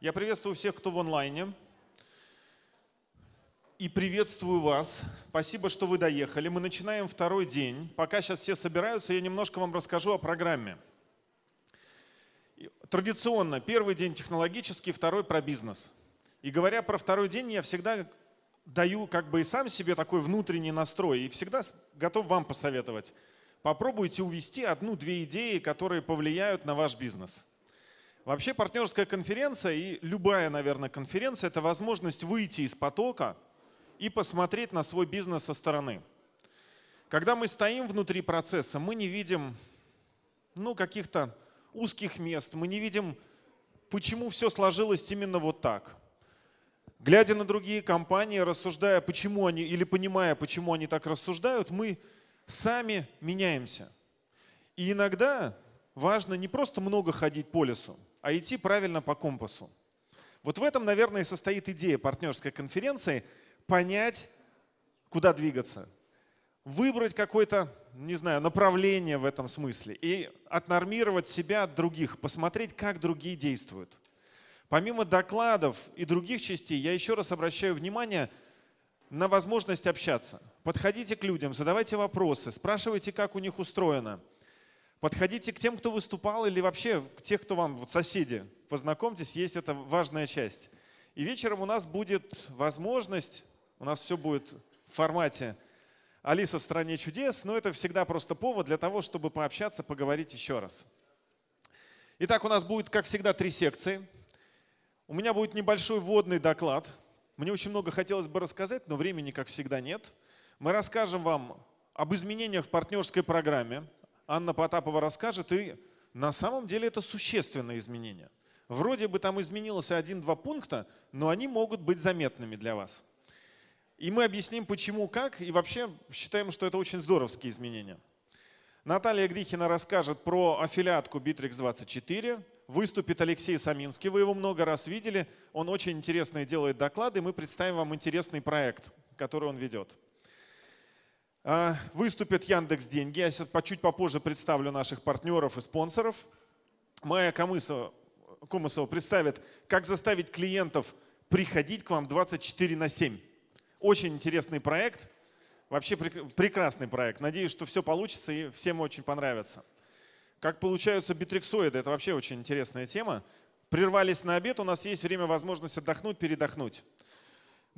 Я приветствую всех, кто в онлайне. И приветствую вас. Спасибо, что вы доехали. Мы начинаем второй день. Пока сейчас все собираются, я немножко вам расскажу о программе. Традиционно первый день технологический, второй про бизнес. И говоря про второй день, я всегда даю как бы и сам себе такой внутренний настрой и всегда готов вам посоветовать. Попробуйте увести одну-две идеи, которые повлияют на ваш бизнес – Вообще партнерская конференция и любая, наверное, конференция – это возможность выйти из потока и посмотреть на свой бизнес со стороны. Когда мы стоим внутри процесса, мы не видим ну, каких-то узких мест, мы не видим, почему все сложилось именно вот так. Глядя на другие компании, рассуждая, почему они, или понимая, почему они так рассуждают, мы сами меняемся. И иногда важно не просто много ходить по лесу, а идти правильно по компасу. Вот в этом, наверное, и состоит идея партнерской конференции – понять, куда двигаться, выбрать какой-то не знаю, направление в этом смысле и отнормировать себя от других, посмотреть, как другие действуют. Помимо докладов и других частей, я еще раз обращаю внимание на возможность общаться. Подходите к людям, задавайте вопросы, спрашивайте, как у них устроено – Подходите к тем, кто выступал, или вообще к тех, кто вам вот соседи. Познакомьтесь, есть эта важная часть. И вечером у нас будет возможность, у нас все будет в формате «Алиса в стране чудес», но это всегда просто повод для того, чтобы пообщаться, поговорить еще раз. Итак, у нас будет, как всегда, три секции. У меня будет небольшой вводный доклад. Мне очень много хотелось бы рассказать, но времени, как всегда, нет. Мы расскажем вам об изменениях в партнерской программе – Анна Потапова расскажет, и на самом деле это существенное изменение. Вроде бы там изменилось один-два пункта, но они могут быть заметными для вас. И мы объясним, почему, как, и вообще считаем, что это очень здоровские изменения. Наталья Грихина расскажет про аффилиатку Bittrex24. Выступит Алексей Саминский, вы его много раз видели. Он очень интересные делает доклады, мы представим вам интересный проект, который он ведет. А, выступит Яндекс Деньги. Я сейчас чуть попозже представлю наших партнеров и спонсоров. Майя Комысова, Комысова представит, как заставить клиентов приходить к вам 24 на 7. Очень интересный проект. Вообще прекрасный проект. Надеюсь, что все получится и всем очень понравится. Как получаются битриксоиды, это вообще очень интересная тема. Прервались на обед, у нас есть время, возможность отдохнуть, передохнуть.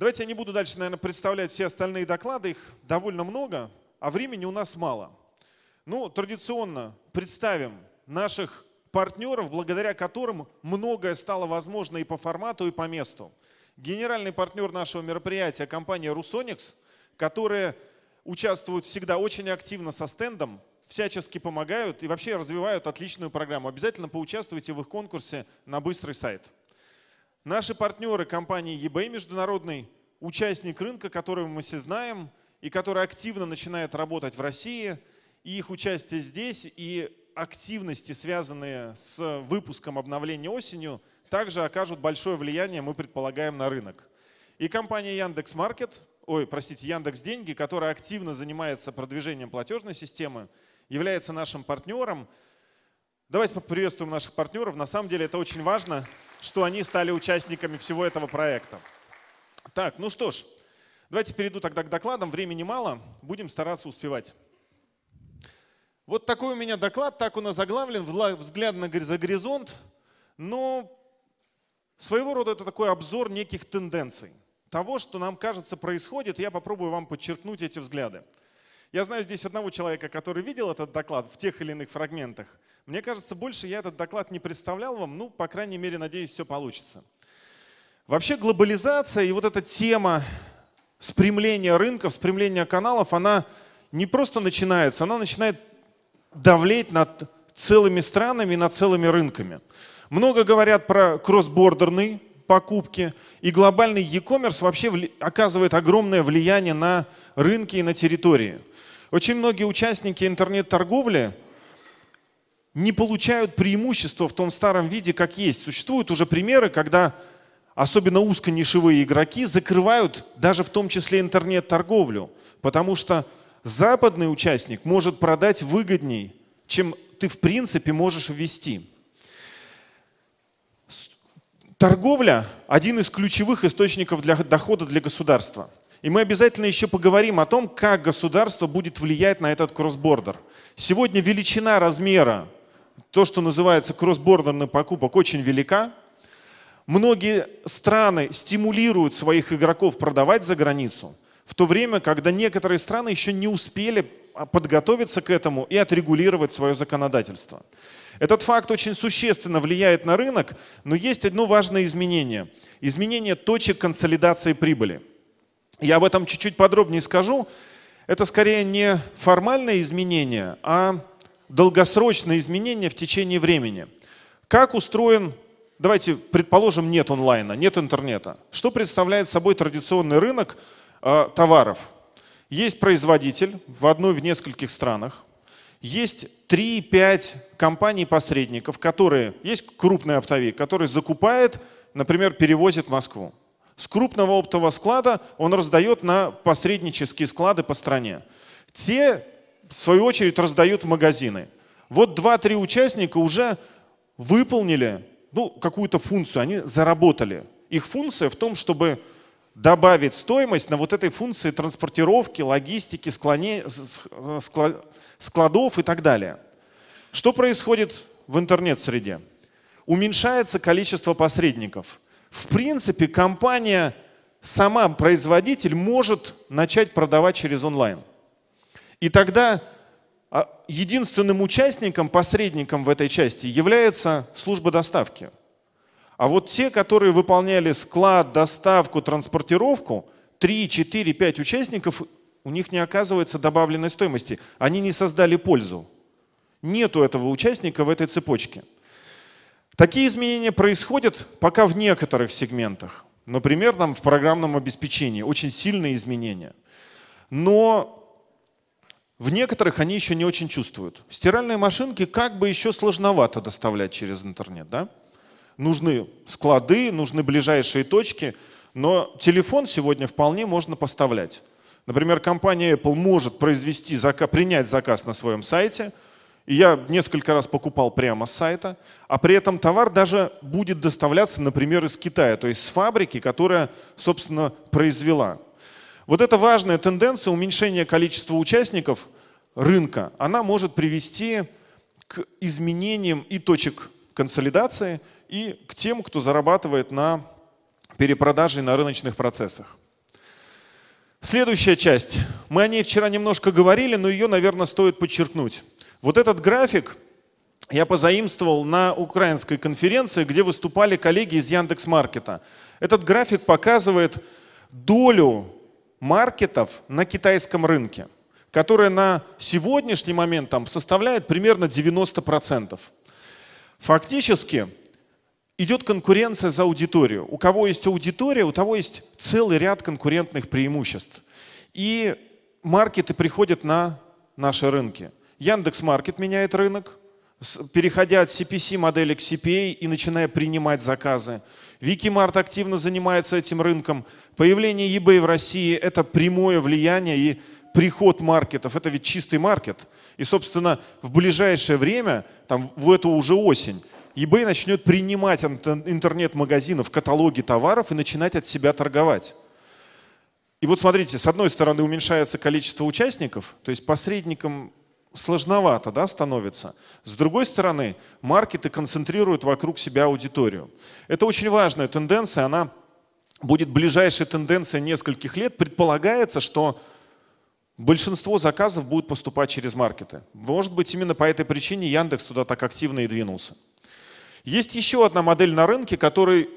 Давайте я не буду дальше, наверное, представлять все остальные доклады, их довольно много, а времени у нас мало. Ну, традиционно представим наших партнеров, благодаря которым многое стало возможно и по формату, и по месту. Генеральный партнер нашего мероприятия – компания «Русоникс», которая участвует всегда очень активно со стендом, всячески помогают и вообще развивают отличную программу. Обязательно поучаствуйте в их конкурсе на быстрый сайт. Наши партнеры компании eBay международный, участник рынка, которого мы все знаем, и который активно начинает работать в России, и их участие здесь, и активности, связанные с выпуском обновления осенью, также окажут большое влияние, мы предполагаем, на рынок. И компания Яндекс Маркет, ой, простите, Яндекс Деньги, которая активно занимается продвижением платежной системы, является нашим партнером. Давайте поприветствуем наших партнеров. На самом деле это очень важно что они стали участниками всего этого проекта. Так, ну что ж, давайте перейду тогда к докладам. Времени мало, будем стараться успевать. Вот такой у меня доклад, так он заглавлен взгляд на горизонт, но ну, своего рода это такой обзор неких тенденций, того, что нам кажется происходит, я попробую вам подчеркнуть эти взгляды. Я знаю здесь одного человека, который видел этот доклад в тех или иных фрагментах – мне кажется, больше я этот доклад не представлял вам, ну, по крайней мере, надеюсь, все получится. Вообще глобализация и вот эта тема спрямления рынков, спрямления каналов, она не просто начинается, она начинает давлеть над целыми странами и над целыми рынками. Много говорят про кроссбордерные покупки, и глобальный e-commerce вообще оказывает огромное влияние на рынки и на территории. Очень многие участники интернет-торговли не получают преимущества в том старом виде, как есть. Существуют уже примеры, когда особенно узконишевые игроки закрывают даже в том числе интернет-торговлю, потому что западный участник может продать выгодней, чем ты в принципе можешь ввести. Торговля – один из ключевых источников для дохода для государства. И мы обязательно еще поговорим о том, как государство будет влиять на этот кроссбордер. Сегодня величина размера то, что называется кроссбордерный покупок, очень велика. Многие страны стимулируют своих игроков продавать за границу, в то время, когда некоторые страны еще не успели подготовиться к этому и отрегулировать свое законодательство. Этот факт очень существенно влияет на рынок, но есть одно важное изменение. Изменение точек консолидации прибыли. Я об этом чуть-чуть подробнее скажу. Это скорее не формальное изменение, а долгосрочные изменения в течение времени. Как устроен, давайте предположим, нет онлайна, нет интернета. Что представляет собой традиционный рынок э, товаров? Есть производитель в одной в нескольких странах, есть 3-5 компаний-посредников, которые, есть крупный оптовик, который закупает, например, перевозит в Москву. С крупного оптового склада он раздает на посреднические склады по стране. Те в свою очередь, раздают в магазины. Вот два-три участника уже выполнили ну, какую-то функцию, они заработали. Их функция в том, чтобы добавить стоимость на вот этой функции транспортировки, логистики, склоне, э, складов и так далее. Что происходит в интернет-среде? Уменьшается количество посредников. В принципе, компания, сама производитель может начать продавать через онлайн. И тогда а, единственным участником, посредником в этой части является служба доставки. А вот те, которые выполняли склад, доставку, транспортировку, 3, 4, 5 участников, у них не оказывается добавленной стоимости. Они не создали пользу. Нету этого участника в этой цепочке. Такие изменения происходят пока в некоторых сегментах. Например, там в программном обеспечении очень сильные изменения. Но в некоторых они еще не очень чувствуют. Стиральные машинки как бы еще сложновато доставлять через интернет. Да? Нужны склады, нужны ближайшие точки, но телефон сегодня вполне можно поставлять. Например, компания Apple может произвести, принять заказ на своем сайте, и я несколько раз покупал прямо с сайта, а при этом товар даже будет доставляться, например, из Китая, то есть с фабрики, которая, собственно, произвела вот эта важная тенденция уменьшения количества участников рынка, она может привести к изменениям и точек консолидации, и к тем, кто зарабатывает на перепродаже и на рыночных процессах. Следующая часть. Мы о ней вчера немножко говорили, но ее, наверное, стоит подчеркнуть. Вот этот график я позаимствовал на украинской конференции, где выступали коллеги из Яндекс.Маркета. Этот график показывает долю маркетов на китайском рынке, которая на сегодняшний момент там составляет примерно 90%. Фактически идет конкуренция за аудиторию. У кого есть аудитория, у того есть целый ряд конкурентных преимуществ. И маркеты приходят на наши рынки. Яндекс Маркет меняет рынок, переходя от CPC модели к CPA и начиная принимать заказы. Викимарт активно занимается этим рынком. Появление eBay в России – это прямое влияние и приход маркетов. Это ведь чистый маркет. И, собственно, в ближайшее время, там, в эту уже осень, eBay начнет принимать интернет магазинов, каталоги товаров и начинать от себя торговать. И вот смотрите, с одной стороны уменьшается количество участников, то есть посредникам сложновато да, становится. С другой стороны, маркеты концентрируют вокруг себя аудиторию. Это очень важная тенденция, она будет ближайшая тенденция нескольких лет. Предполагается, что большинство заказов будет поступать через маркеты. Может быть, именно по этой причине Яндекс туда так активно и двинулся. Есть еще одна модель на рынке, которой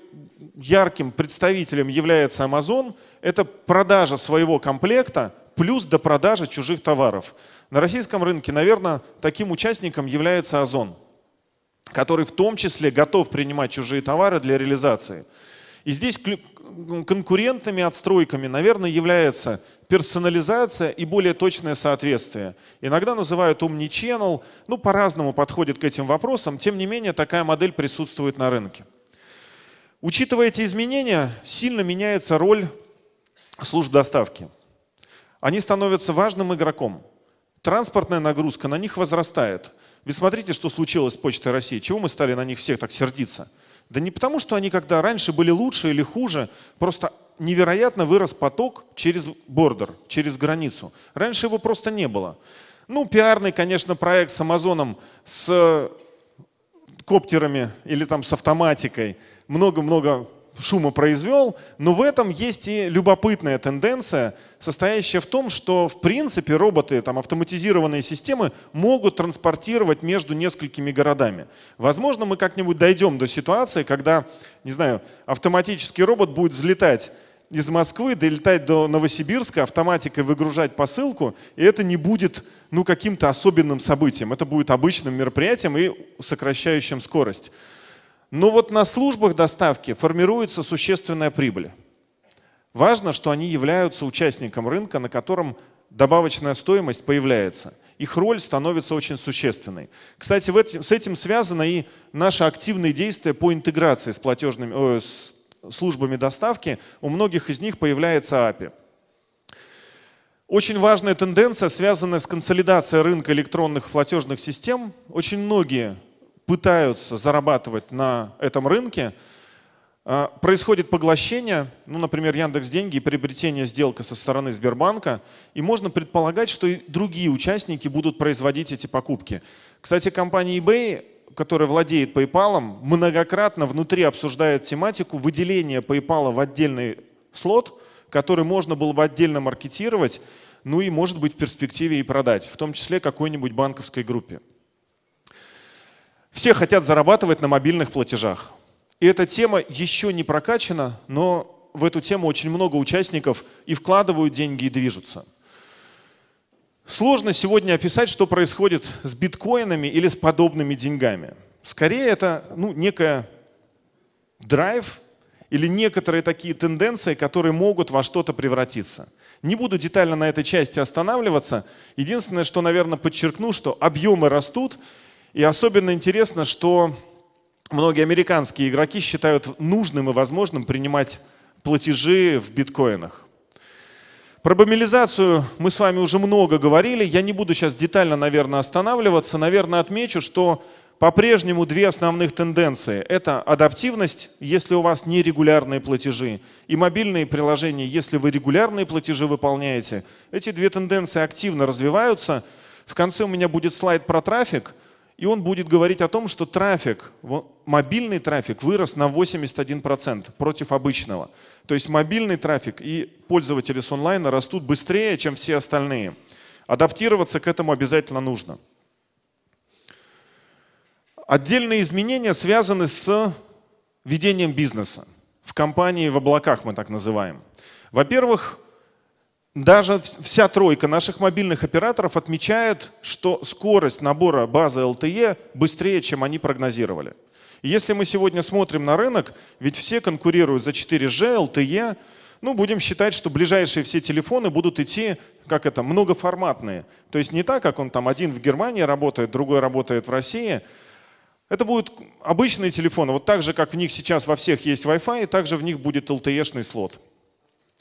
ярким представителем является Amazon. Это продажа своего комплекта плюс до продажи чужих товаров. На российском рынке, наверное, таким участником является Озон, который в том числе готов принимать чужие товары для реализации. И здесь конкурентными отстройками, наверное, является персонализация и более точное соответствие. Иногда называют умни-ченнел, ну, по-разному подходит к этим вопросам, тем не менее, такая модель присутствует на рынке. Учитывая эти изменения, сильно меняется роль служб доставки. Они становятся важным игроком транспортная нагрузка на них возрастает. Ведь смотрите, что случилось с Почтой России. Чего мы стали на них всех так сердиться? Да не потому, что они когда раньше были лучше или хуже, просто невероятно вырос поток через бордер, через границу. Раньше его просто не было. Ну, пиарный, конечно, проект с Амазоном, с э, коптерами или там с автоматикой. Много-много шума произвел, но в этом есть и любопытная тенденция, состоящая в том, что в принципе роботы, там, автоматизированные системы могут транспортировать между несколькими городами. Возможно, мы как-нибудь дойдем до ситуации, когда, не знаю, автоматический робот будет взлетать из Москвы, долетать до Новосибирска, автоматикой выгружать посылку, и это не будет ну, каким-то особенным событием, это будет обычным мероприятием и сокращающим скорость. Но вот на службах доставки формируется существенная прибыль. Важно, что они являются участником рынка, на котором добавочная стоимость появляется. Их роль становится очень существенной. Кстати, этом, с этим связано и наши активные действия по интеграции с, платежными, э, с службами доставки. У многих из них появляется API. Очень важная тенденция, связанная с консолидацией рынка электронных платежных систем. Очень многие пытаются зарабатывать на этом рынке, а, происходит поглощение, ну, например, Яндекс Деньги и приобретение сделка со стороны Сбербанка, и можно предполагать, что и другие участники будут производить эти покупки. Кстати, компания eBay, которая владеет PayPal, многократно внутри обсуждает тематику выделения PayPal в отдельный слот, который можно было бы отдельно маркетировать, ну и, может быть, в перспективе и продать, в том числе какой-нибудь банковской группе. Все хотят зарабатывать на мобильных платежах. И эта тема еще не прокачана, но в эту тему очень много участников и вкладывают деньги, и движутся. Сложно сегодня описать, что происходит с биткоинами или с подобными деньгами. Скорее это ну, некая драйв или некоторые такие тенденции, которые могут во что-то превратиться. Не буду детально на этой части останавливаться. Единственное, что, наверное, подчеркну, что объемы растут, и особенно интересно, что многие американские игроки считают нужным и возможным принимать платежи в биткоинах. Про бомбилизацию мы с вами уже много говорили. Я не буду сейчас детально, наверное, останавливаться. Наверное, отмечу, что по-прежнему две основных тенденции. Это адаптивность, если у вас нерегулярные платежи, и мобильные приложения, если вы регулярные платежи выполняете. Эти две тенденции активно развиваются. В конце у меня будет слайд про трафик – и он будет говорить о том, что трафик, мобильный трафик вырос на 81% против обычного. То есть мобильный трафик и пользователи с онлайна растут быстрее, чем все остальные. Адаптироваться к этому обязательно нужно. Отдельные изменения связаны с ведением бизнеса. В компании в облаках мы так называем. Во-первых, даже вся тройка наших мобильных операторов отмечает, что скорость набора базы LTE быстрее, чем они прогнозировали. если мы сегодня смотрим на рынок, ведь все конкурируют за 4G, LTE, ну, будем считать, что ближайшие все телефоны будут идти, как это, многоформатные. То есть не так, как он там один в Германии работает, другой работает в России. Это будут обычные телефоны, вот так же, как в них сейчас во всех есть Wi-Fi, также в них будет LTE-шный слот.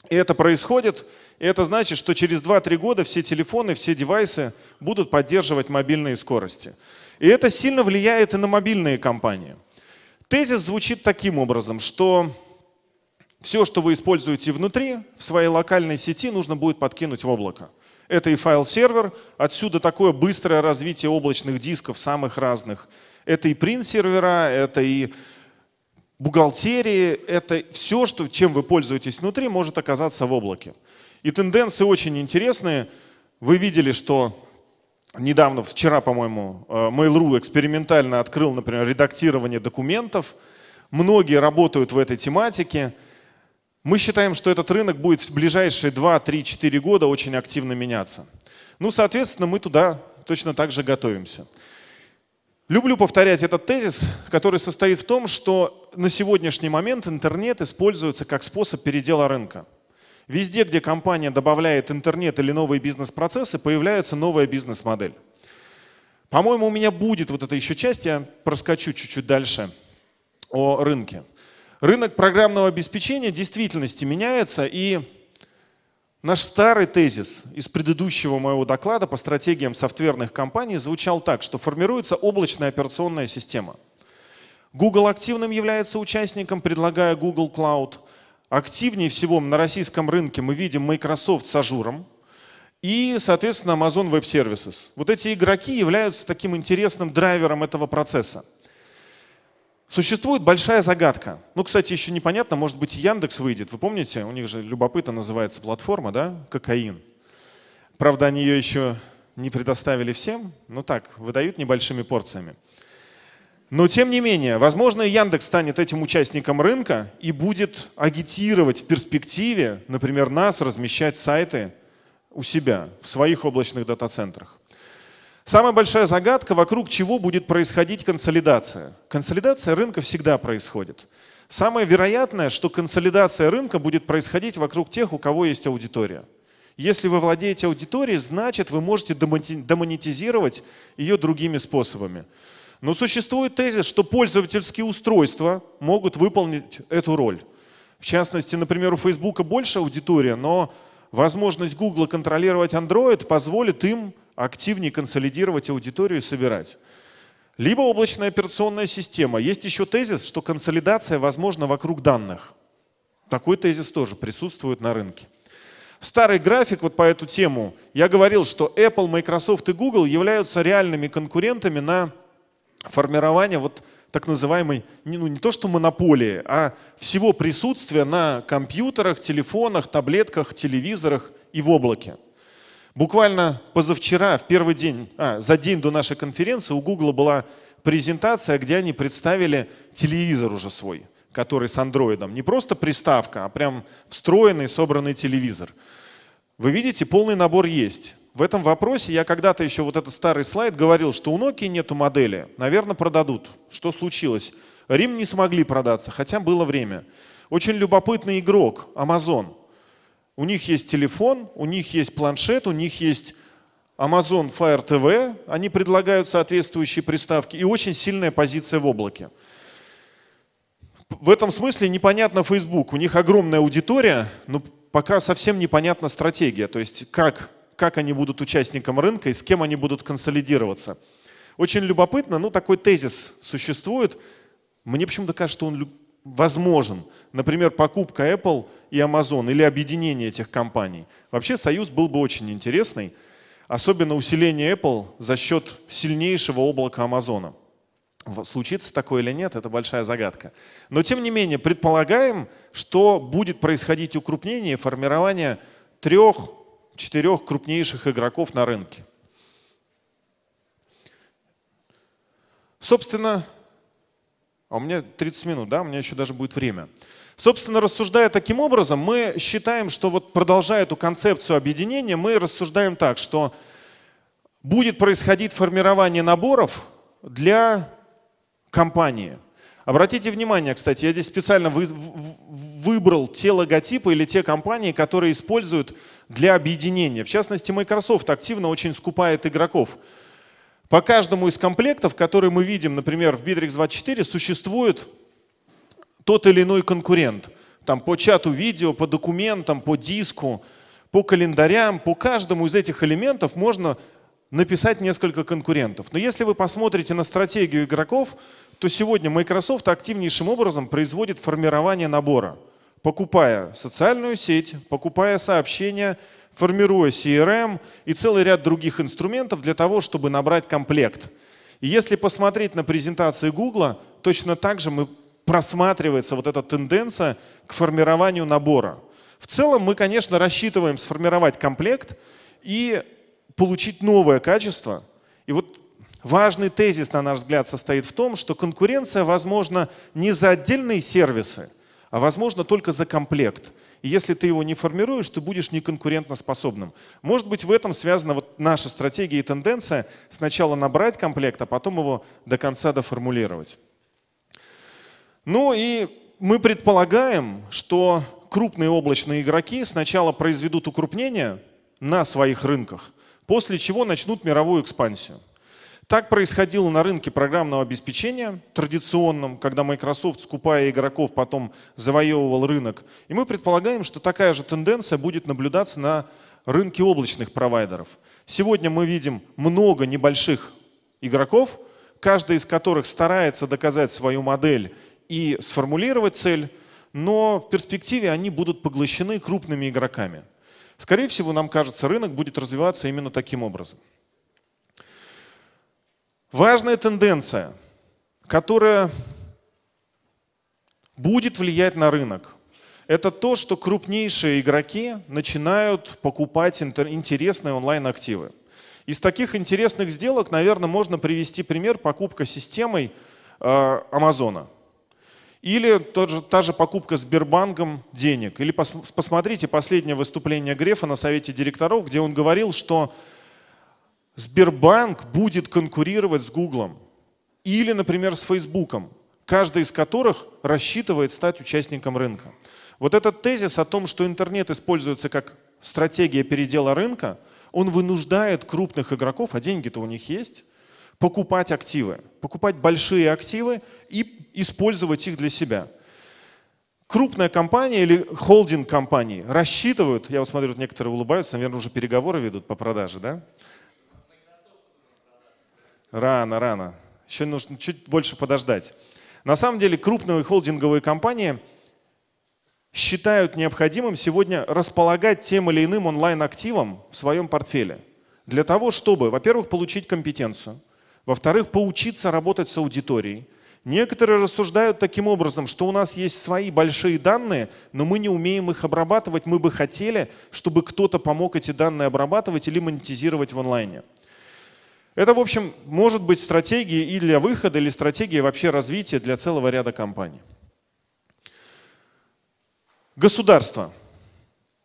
И это происходит, и это значит, что через 2-3 года все телефоны, все девайсы будут поддерживать мобильные скорости. И это сильно влияет и на мобильные компании. Тезис звучит таким образом, что все, что вы используете внутри, в своей локальной сети нужно будет подкинуть в облако. Это и файл-сервер, отсюда такое быстрое развитие облачных дисков самых разных. Это и принт-сервера, это и бухгалтерии, это все, что, чем вы пользуетесь внутри, может оказаться в облаке. И тенденции очень интересные. Вы видели, что недавно, вчера, по-моему, э, Mail.ru экспериментально открыл, например, редактирование документов. Многие работают в этой тематике. Мы считаем, что этот рынок будет в ближайшие 2, 3, 4 года очень активно меняться. Ну, соответственно, мы туда точно так же готовимся. Люблю повторять этот тезис, который состоит в том, что на сегодняшний момент интернет используется как способ передела рынка. Везде, где компания добавляет интернет или новые бизнес-процессы, появляется новая бизнес-модель. По-моему, у меня будет вот эта еще часть, я проскочу чуть-чуть дальше о рынке. Рынок программного обеспечения действительности меняется, и наш старый тезис из предыдущего моего доклада по стратегиям софтверных компаний звучал так, что формируется облачная операционная система. Google активным является участником, предлагая Google Cloud – Активнее всего на российском рынке мы видим Microsoft с ажуром и, соответственно, Amazon Web Services. Вот эти игроки являются таким интересным драйвером этого процесса. Существует большая загадка. Ну, кстати, еще непонятно, может быть, Яндекс выйдет. Вы помните, у них же любопытно называется платформа, да, кокаин. Правда, они ее еще не предоставили всем, но так, выдают небольшими порциями. Но тем не менее, возможно, Яндекс станет этим участником рынка и будет агитировать в перспективе, например, нас размещать сайты у себя, в своих облачных дата-центрах. Самая большая загадка, вокруг чего будет происходить консолидация. Консолидация рынка всегда происходит. Самое вероятное, что консолидация рынка будет происходить вокруг тех, у кого есть аудитория. Если вы владеете аудиторией, значит вы можете домонетизировать ее другими способами. Но существует тезис, что пользовательские устройства могут выполнить эту роль. В частности, например, у Facebook больше аудитория, но возможность Google контролировать Android позволит им активнее консолидировать аудиторию и собирать. Либо облачная операционная система. Есть еще тезис, что консолидация возможна вокруг данных. Такой тезис тоже присутствует на рынке. Старый график вот по эту тему. Я говорил, что Apple, Microsoft и Google являются реальными конкурентами на формирование вот так называемой, не ну не то что монополии, а всего присутствия на компьютерах, телефонах, таблетках, телевизорах и в облаке. Буквально позавчера, в первый день, а, за день до нашей конференции у Google была презентация, где они представили телевизор уже свой, который с андроидом. Не просто приставка, а прям встроенный, собранный телевизор. Вы видите, полный набор есть в этом вопросе я когда-то еще вот этот старый слайд говорил, что у Nokia нету модели, наверное, продадут. Что случилось? Рим не смогли продаться, хотя было время. Очень любопытный игрок Amazon. У них есть телефон, у них есть планшет, у них есть Amazon Fire TV, они предлагают соответствующие приставки и очень сильная позиция в облаке. В этом смысле непонятно Facebook. У них огромная аудитория, но пока совсем непонятна стратегия. То есть как как они будут участником рынка и с кем они будут консолидироваться. Очень любопытно, ну такой тезис существует. Мне почему-то кажется, что он возможен. Например, покупка Apple и Amazon или объединение этих компаний. Вообще союз был бы очень интересный, особенно усиление Apple за счет сильнейшего облака Amazon. Случится такое или нет, это большая загадка. Но тем не менее, предполагаем, что будет происходить укрупнение формирование трех четырех крупнейших игроков на рынке. Собственно, а у меня 30 минут, да, у меня еще даже будет время. Собственно, рассуждая таким образом, мы считаем, что вот продолжая эту концепцию объединения, мы рассуждаем так, что будет происходить формирование наборов для компании. Обратите внимание, кстати, я здесь специально вы, выбрал те логотипы или те компании, которые используют для объединения. В частности, Microsoft активно очень скупает игроков. По каждому из комплектов, которые мы видим, например, в Bittrex 24, существует тот или иной конкурент. Там по чату видео, по документам, по диску, по календарям, по каждому из этих элементов можно написать несколько конкурентов. Но если вы посмотрите на стратегию игроков, то сегодня Microsoft активнейшим образом производит формирование набора – покупая социальную сеть, покупая сообщения, формируя CRM и целый ряд других инструментов для того, чтобы набрать комплект. И если посмотреть на презентации Google, точно так же мы, просматривается вот эта тенденция к формированию набора. В целом мы, конечно, рассчитываем сформировать комплект и получить новое качество. И вот важный тезис, на наш взгляд, состоит в том, что конкуренция возможна не за отдельные сервисы – а возможно только за комплект. И если ты его не формируешь, ты будешь неконкурентоспособным. Может быть, в этом связана вот наша стратегия и тенденция сначала набрать комплект, а потом его до конца доформулировать. Ну и мы предполагаем, что крупные облачные игроки сначала произведут укрупнение на своих рынках, после чего начнут мировую экспансию. Так происходило на рынке программного обеспечения традиционном, когда Microsoft, скупая игроков, потом завоевывал рынок. И мы предполагаем, что такая же тенденция будет наблюдаться на рынке облачных провайдеров. Сегодня мы видим много небольших игроков, каждый из которых старается доказать свою модель и сформулировать цель, но в перспективе они будут поглощены крупными игроками. Скорее всего, нам кажется, рынок будет развиваться именно таким образом. Важная тенденция, которая будет влиять на рынок, это то, что крупнейшие игроки начинают покупать интересные онлайн-активы. Из таких интересных сделок, наверное, можно привести пример покупка системой э, Амазона. Или тот же, та же покупка Сбербанком денег. Или пос, посмотрите последнее выступление Грефа на совете директоров, где он говорил, что Сбербанк будет конкурировать с Гуглом или, например, с Фейсбуком, каждый из которых рассчитывает стать участником рынка. Вот этот тезис о том, что интернет используется как стратегия передела рынка, он вынуждает крупных игроков, а деньги-то у них есть, покупать активы, покупать большие активы и использовать их для себя. Крупная компания или холдинг компании рассчитывают, я вот смотрю, некоторые улыбаются, наверное, уже переговоры ведут по продаже, да? Рано, рано. Еще нужно чуть больше подождать. На самом деле крупные холдинговые компании считают необходимым сегодня располагать тем или иным онлайн-активом в своем портфеле. Для того, чтобы, во-первых, получить компетенцию, во-вторых, поучиться работать с аудиторией. Некоторые рассуждают таким образом, что у нас есть свои большие данные, но мы не умеем их обрабатывать, мы бы хотели, чтобы кто-то помог эти данные обрабатывать или монетизировать в онлайне. Это, в общем, может быть стратегия и для выхода, или стратегия вообще развития для целого ряда компаний. Государство.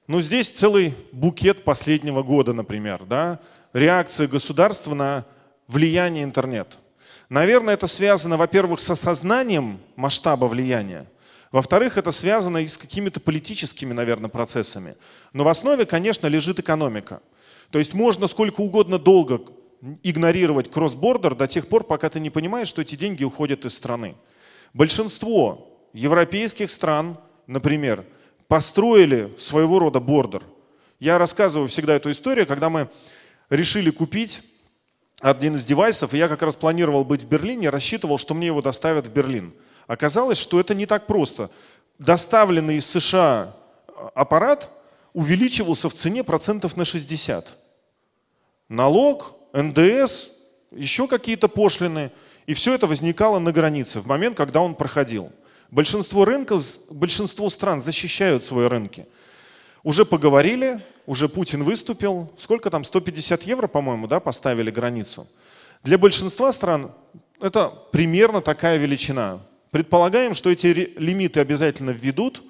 Ну, здесь целый букет последнего года, например, да, реакция государства на влияние интернета. Наверное, это связано, во-первых, с осознанием масштаба влияния, во-вторых, это связано и с какими-то политическими, наверное, процессами. Но в основе, конечно, лежит экономика. То есть можно сколько угодно долго игнорировать кроссбордер до тех пор, пока ты не понимаешь, что эти деньги уходят из страны. Большинство европейских стран, например, построили своего рода бордер. Я рассказываю всегда эту историю, когда мы решили купить один из девайсов, и я как раз планировал быть в Берлине, рассчитывал, что мне его доставят в Берлин. Оказалось, что это не так просто. Доставленный из США э, аппарат увеличивался в цене процентов на 60. Налог, НДС, еще какие-то пошлины. И все это возникало на границе в момент, когда он проходил. Большинство рынков, большинство стран защищают свои рынки. Уже поговорили, уже Путин выступил. Сколько там? 150 евро, по-моему, да, поставили границу. Для большинства стран это примерно такая величина. Предполагаем, что эти лимиты обязательно введут.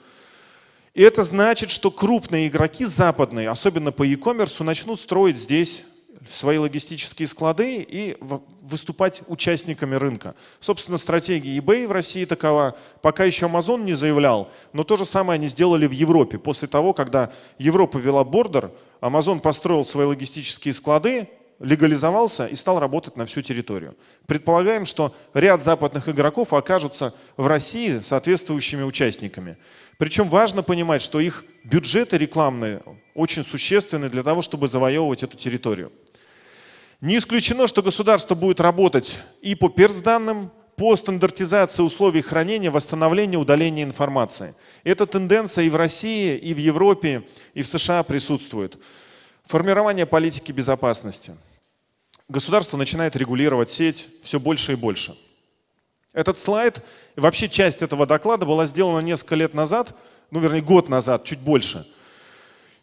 И это значит, что крупные игроки западные, особенно по e-commerce, начнут строить здесь свои логистические склады и выступать участниками рынка. Собственно, стратегия eBay в России такова. Пока еще Amazon не заявлял, но то же самое они сделали в Европе. После того, когда Европа вела бордер, Amazon построил свои логистические склады, легализовался и стал работать на всю территорию. Предполагаем, что ряд западных игроков окажутся в России соответствующими участниками. Причем важно понимать, что их бюджеты рекламные очень существенны для того, чтобы завоевывать эту территорию. Не исключено, что государство будет работать и по перс данным, по стандартизации условий хранения, восстановления, удаления информации. Эта тенденция и в России, и в Европе, и в США присутствует. Формирование политики безопасности. Государство начинает регулировать сеть все больше и больше. Этот слайд, вообще часть этого доклада была сделана несколько лет назад, ну вернее год назад, чуть больше –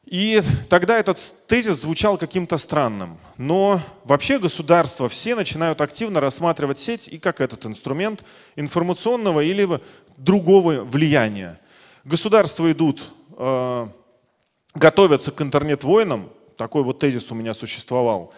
и тогда этот тезис звучал каким-то странным. Но вообще государства все начинают активно рассматривать сеть и как этот инструмент информационного или другого влияния. Государства идут, э, готовятся к интернет-войнам, такой вот тезис у меня существовал.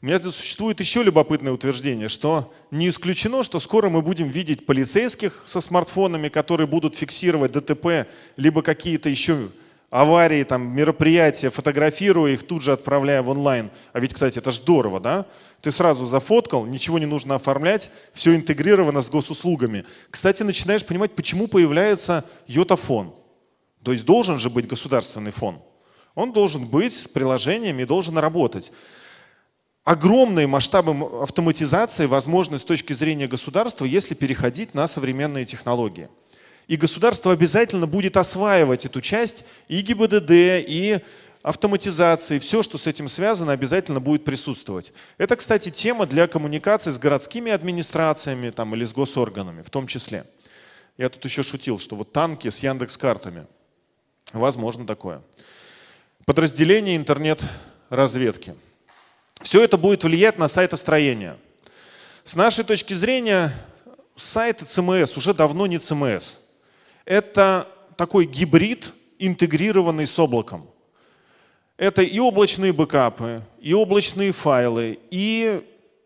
У меня здесь существует еще любопытное утверждение, что не исключено, что скоро мы будем видеть полицейских со смартфонами, которые будут фиксировать ДТП, либо какие-то еще аварии, там, мероприятия, фотографирую их, тут же отправляю в онлайн. А ведь, кстати, это же здорово, да? Ты сразу зафоткал, ничего не нужно оформлять, все интегрировано с госуслугами. Кстати, начинаешь понимать, почему появляется йотафон. То есть должен же быть государственный фон. Он должен быть с приложениями должен работать. Огромные масштабы автоматизации возможны с точки зрения государства, если переходить на современные технологии и государство обязательно будет осваивать эту часть и ГИБДД, и автоматизации, все, что с этим связано, обязательно будет присутствовать. Это, кстати, тема для коммуникации с городскими администрациями там, или с госорганами в том числе. Я тут еще шутил, что вот танки с Яндекс-картами. Возможно такое. Подразделение интернет-разведки. Все это будет влиять на сайтостроение. С нашей точки зрения, сайты ЦМС уже давно не ЦМС. Это такой гибрид, интегрированный с облаком. Это и облачные бэкапы, и облачные файлы, и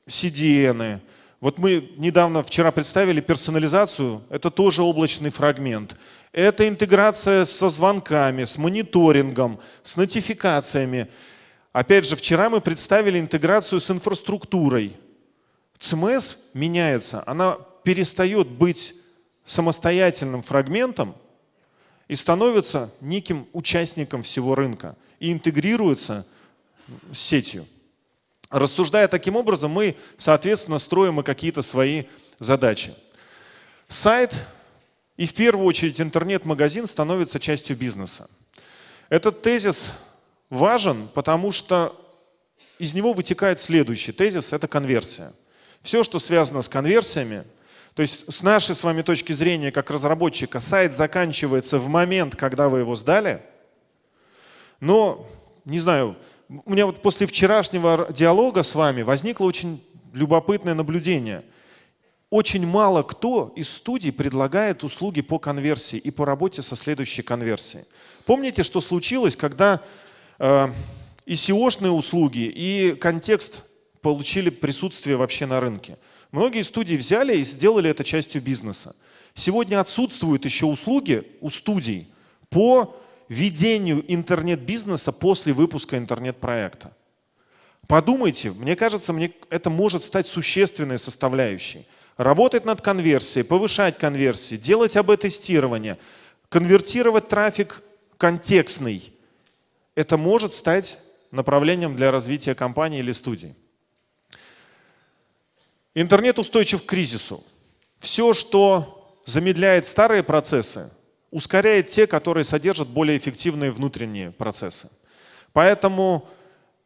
CDN. Вот мы недавно, вчера представили персонализацию, это тоже облачный фрагмент. Это интеграция со звонками, с мониторингом, с нотификациями. Опять же, вчера мы представили интеграцию с инфраструктурой. CMS меняется, она перестает быть самостоятельным фрагментом и становится неким участником всего рынка и интегрируется с сетью. Рассуждая таким образом, мы, соответственно, строим и какие-то свои задачи. Сайт и в первую очередь интернет-магазин становится частью бизнеса. Этот тезис важен, потому что из него вытекает следующий тезис – это конверсия. Все, что связано с конверсиями – то есть с нашей с вами точки зрения, как разработчика, сайт заканчивается в момент, когда вы его сдали, но, не знаю, у меня вот после вчерашнего диалога с вами возникло очень любопытное наблюдение. Очень мало кто из студий предлагает услуги по конверсии и по работе со следующей конверсией. Помните, что случилось, когда э, и SEO-шные услуги, и контекст получили присутствие вообще на рынке – Многие студии взяли и сделали это частью бизнеса. Сегодня отсутствуют еще услуги у студий по ведению интернет-бизнеса после выпуска интернет-проекта. Подумайте, мне кажется, мне это может стать существенной составляющей. Работать над конверсией, повышать конверсии, делать АБ-тестирование, конвертировать трафик контекстный. Это может стать направлением для развития компании или студии. Интернет устойчив к кризису. Все, что замедляет старые процессы, ускоряет те, которые содержат более эффективные внутренние процессы. Поэтому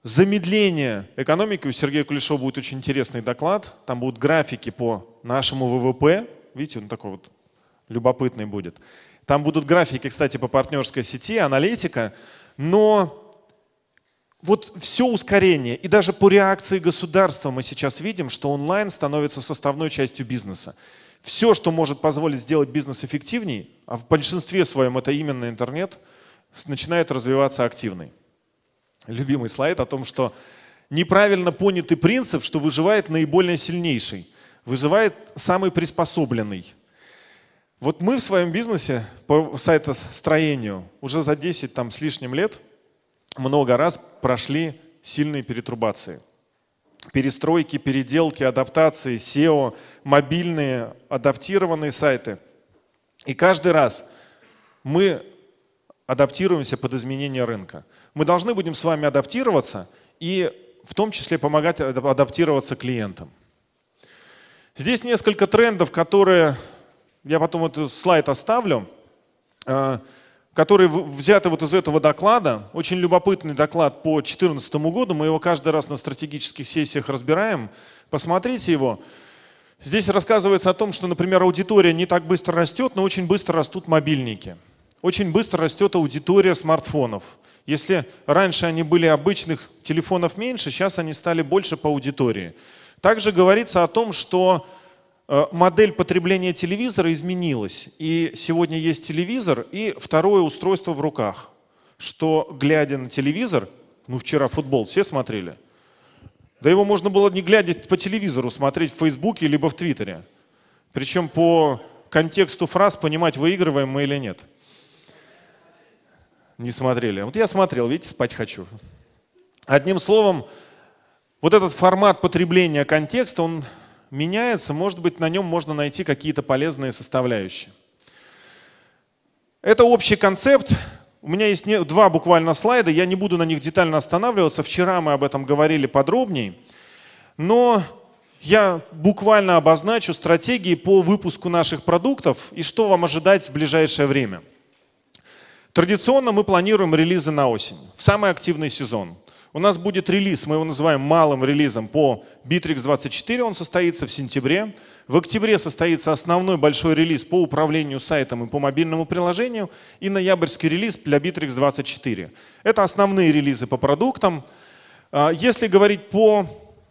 замедление экономики, у Сергея Кулешова будет очень интересный доклад, там будут графики по нашему ВВП, видите, он такой вот любопытный будет. Там будут графики, кстати, по партнерской сети, аналитика, но вот все ускорение, и даже по реакции государства мы сейчас видим, что онлайн становится составной частью бизнеса. Все, что может позволить сделать бизнес эффективнее, а в большинстве своем это именно интернет, начинает развиваться активный. Любимый слайд о том, что неправильно понятый принцип, что выживает наиболее сильнейший, вызывает самый приспособленный. Вот мы в своем бизнесе по сайтостроению уже за 10 там, с лишним лет – много раз прошли сильные перетрубации. Перестройки, переделки, адаптации, SEO, мобильные, адаптированные сайты. И каждый раз мы адаптируемся под изменения рынка. Мы должны будем с вами адаптироваться и в том числе помогать адаптироваться клиентам. Здесь несколько трендов, которые, я потом этот слайд оставлю, а, который взят вот из этого доклада. Очень любопытный доклад по 2014 году. Мы его каждый раз на стратегических сессиях разбираем. Посмотрите его. Здесь рассказывается о том, что, например, аудитория не так быстро растет, но очень быстро растут мобильники. Очень быстро растет аудитория смартфонов. Если раньше они были обычных телефонов меньше, сейчас они стали больше по аудитории. Также говорится о том, что Э, модель потребления телевизора изменилась. И сегодня есть телевизор и второе устройство в руках, что, глядя на телевизор, ну вчера футбол все смотрели, да его можно было не глядя по телевизору смотреть в Фейсбуке либо в Твиттере. Причем по контексту фраз понимать, выигрываем мы или нет. Не смотрели. Вот я смотрел, видите, спать хочу. Одним словом, вот этот формат потребления контекста, он меняется, может быть, на нем можно найти какие-то полезные составляющие. Это общий концепт. У меня есть два буквально слайда, я не буду на них детально останавливаться. Вчера мы об этом говорили подробней. Но я буквально обозначу стратегии по выпуску наших продуктов и что вам ожидать в ближайшее время. Традиционно мы планируем релизы на осень, в самый активный сезон. У нас будет релиз, мы его называем малым релизом по Bittrex 24, он состоится в сентябре. В октябре состоится основной большой релиз по управлению сайтом и по мобильному приложению и ноябрьский релиз для Bittrex 24. Это основные релизы по продуктам. А, если говорить по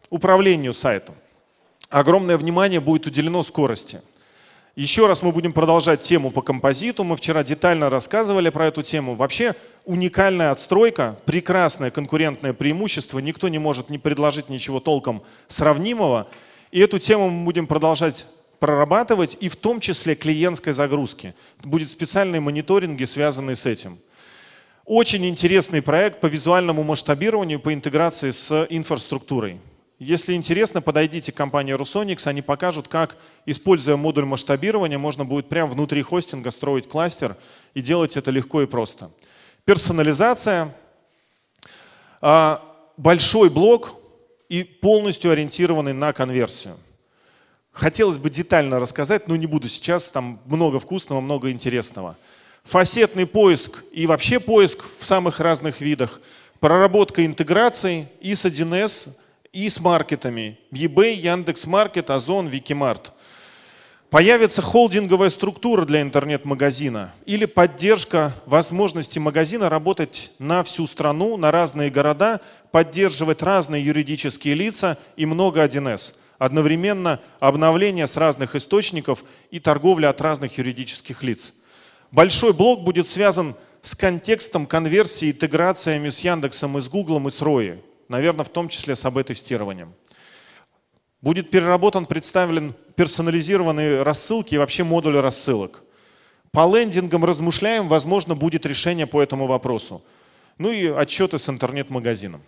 управлению сайтом, огромное внимание будет уделено скорости. Еще раз мы будем продолжать тему по композиту. Мы вчера детально рассказывали про эту тему. Вообще уникальная отстройка, прекрасное конкурентное преимущество. Никто не может не предложить ничего толком сравнимого. И эту тему мы будем продолжать прорабатывать, и в том числе клиентской загрузки. Будет специальные мониторинги, связанные с этим. Очень интересный проект по визуальному масштабированию, по интеграции с инфраструктурой. Если интересно, подойдите к компании Rusonix, они покажут, как, используя модуль масштабирования, можно будет прямо внутри хостинга строить кластер и делать это легко и просто. Персонализация. А, большой блок и полностью ориентированный на конверсию. Хотелось бы детально рассказать, но не буду сейчас, там много вкусного, много интересного. Фасетный поиск и вообще поиск в самых разных видах, проработка интеграций, IS 1С – и с маркетами eBay, Яндекс.Маркет, Озон, Викимарт. Появится холдинговая структура для интернет-магазина или поддержка возможности магазина работать на всю страну, на разные города, поддерживать разные юридические лица и много 1С. Одновременно обновление с разных источников и торговля от разных юридических лиц. Большой блок будет связан с контекстом конверсии, интеграциями с Яндексом и с Гуглом и с Рои наверное, в том числе с АБ-тестированием. Будет переработан, представлен персонализированные рассылки и вообще модуль рассылок. По лендингам размышляем, возможно, будет решение по этому вопросу. Ну и отчеты с интернет-магазином.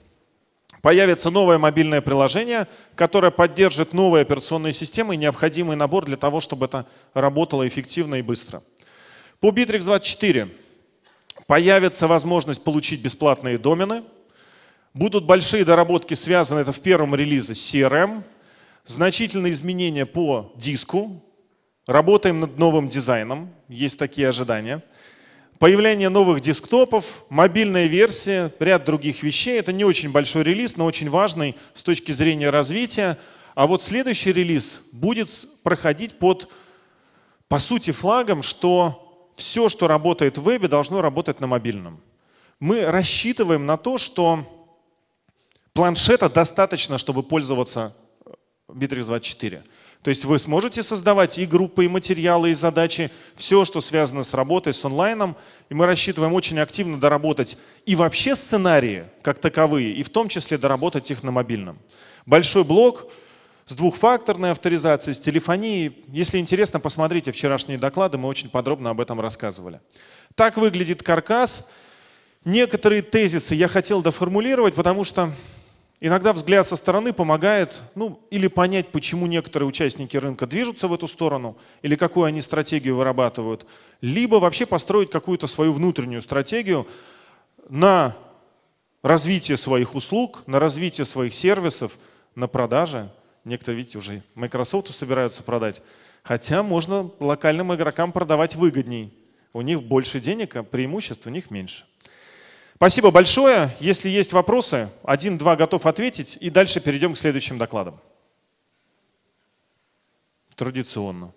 Появится новое мобильное приложение, которое поддержит новые операционные системы и необходимый набор для того, чтобы это работало эффективно и быстро. По Bittrex 24 появится возможность получить бесплатные домены – Будут большие доработки, связаны это в первом релизе с CRM, значительные изменения по диску, работаем над новым дизайном, есть такие ожидания. Появление новых десктопов, мобильная версия, ряд других вещей. Это не очень большой релиз, но очень важный с точки зрения развития. А вот следующий релиз будет проходить под, по сути, флагом, что все, что работает в вебе, должно работать на мобильном. Мы рассчитываем на то, что планшета достаточно, чтобы пользоваться Bittrex24. Э, То есть вы сможете создавать и группы, и материалы, и задачи, все, что связано с работой, с онлайном. И мы рассчитываем очень активно доработать и вообще сценарии как таковые, и в том числе доработать их на мобильном. Большой блок с двухфакторной авторизацией, с телефонией. Если интересно, посмотрите вчерашние доклады, мы очень подробно об этом рассказывали. Так выглядит каркас. Некоторые тезисы я хотел доформулировать, потому что Иногда взгляд со стороны помогает ну, или понять, почему некоторые участники рынка движутся в эту сторону, или какую они стратегию вырабатывают, либо вообще построить какую-то свою внутреннюю стратегию на развитие своих услуг, на развитие своих сервисов, на продажи. Некоторые, видите, уже Microsoft собираются продать. Хотя можно локальным игрокам продавать выгодней. У них больше денег, а преимуществ у них меньше. Спасибо большое. Если есть вопросы, один-два готов ответить, и дальше перейдем к следующим докладам. Традиционно.